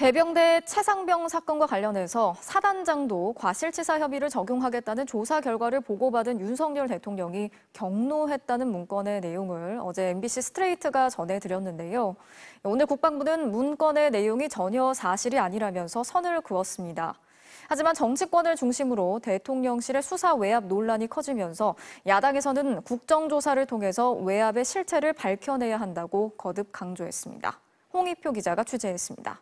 해병대 최상병 사건과 관련해서 사단장도 과실치사 협의를 적용하겠다는 조사 결과를 보고받은 윤석열 대통령이 경로했다는 문건의 내용을 어제 MBC 스트레이트가 전해드렸는데요. 오늘 국방부는 문건의 내용이 전혀 사실이 아니라면서 선을 그었습니다. 하지만 정치권을 중심으로 대통령실의 수사 외압 논란이 커지면서 야당에서는 국정조사를 통해서 외압의 실체를 밝혀내야 한다고 거듭 강조했습니다. 홍익표 기자가 취재했습니다.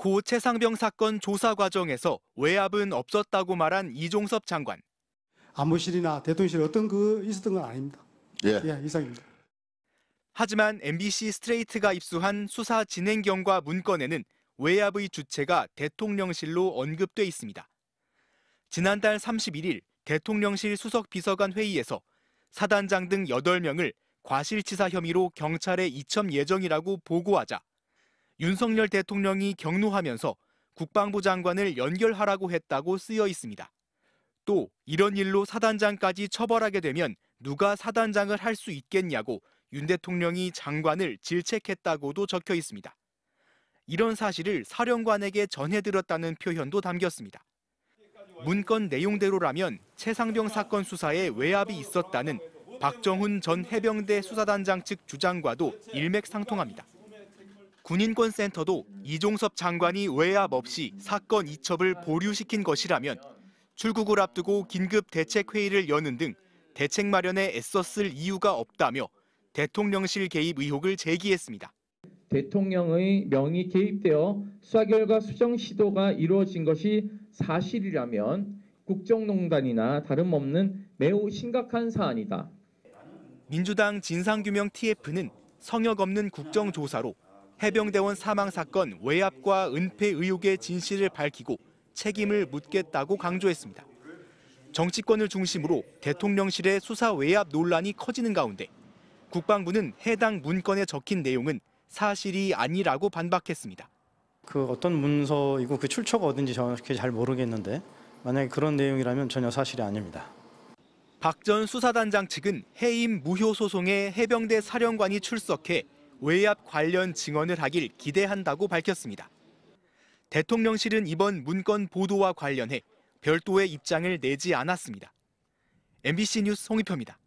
고 최상병 사건 조사 과정에서 외압은 없었다고 말한 이종섭 장관. 안보실이나 대통령실 어떤 그 있었던 건 아닙니다. 예, 예 이상입니다. 하지만 MBC 스트레이트가 입수한 수사 진행 경과 문건에는 외압의 주체가 대통령실로 언급돼 있습니다. 지난달 31일 대통령실 수석 비서관 회의에서 사단장 등 8명을 과실치사 혐의로 경찰에 이첩 예정이라고 보고하자 윤석열 대통령이 격노하면서 국방부 장관을 연결하라고 했다고 쓰여 있습니다. 또 이런 일로 사단장까지 처벌하게 되면 누가 사단장을 할 수 있겠냐고 윤 대통령이 장관을 질책했다고도 적혀 있습니다. 이런 사실을 사령관에게 전해들었다는 표현도 담겼습니다. 문건 내용대로라면 최상병 사건 수사에 외압이 있었다는 박정훈 전 해병대 수사단장 측 주장과도 일맥상통합니다. 군인권센터도 이종섭 장관이 외압 없이 사건 이첩을 보류시킨 것이라면 출국을 앞두고 긴급 대책회의를 여는 등 대책 마련에 애썼을 이유가 없다며 대통령실 개입 의혹을 제기했습니다. 대통령의 명이 개입되어 수사 결과 수정 시도가 이루어진 것이 사실이라면 국정농단이나 다름없는 매우 심각한 사안이다. 민주당 진상규명 TF는 성역 없는 국정조사로 해병대원 사망 사건 외압과 은폐 의혹의 진실을 밝히고 책임을 묻겠다고 강조했습니다. 정치권을 중심으로 대통령실의 수사 외압 논란이 커지는 가운데 국방부는 해당 문건에 적힌 내용은 사실이 아니라고 반박했습니다. 그 어떤 문서이고 그 출처가 어딘지 정확히 잘 모르겠는데 만약에 그런 내용이라면 전혀 사실이 아닙니다. 박전 수사단장 측은 해임 무효 소송에 해병대 사령관이 출석해 외압 관련 증언을 하길 기대한다고 밝혔습니다. 대통령실은 이번 문건 보도와 관련해 별도의 입장을 내지 않았습니다. MBC 뉴스 홍익표입니다.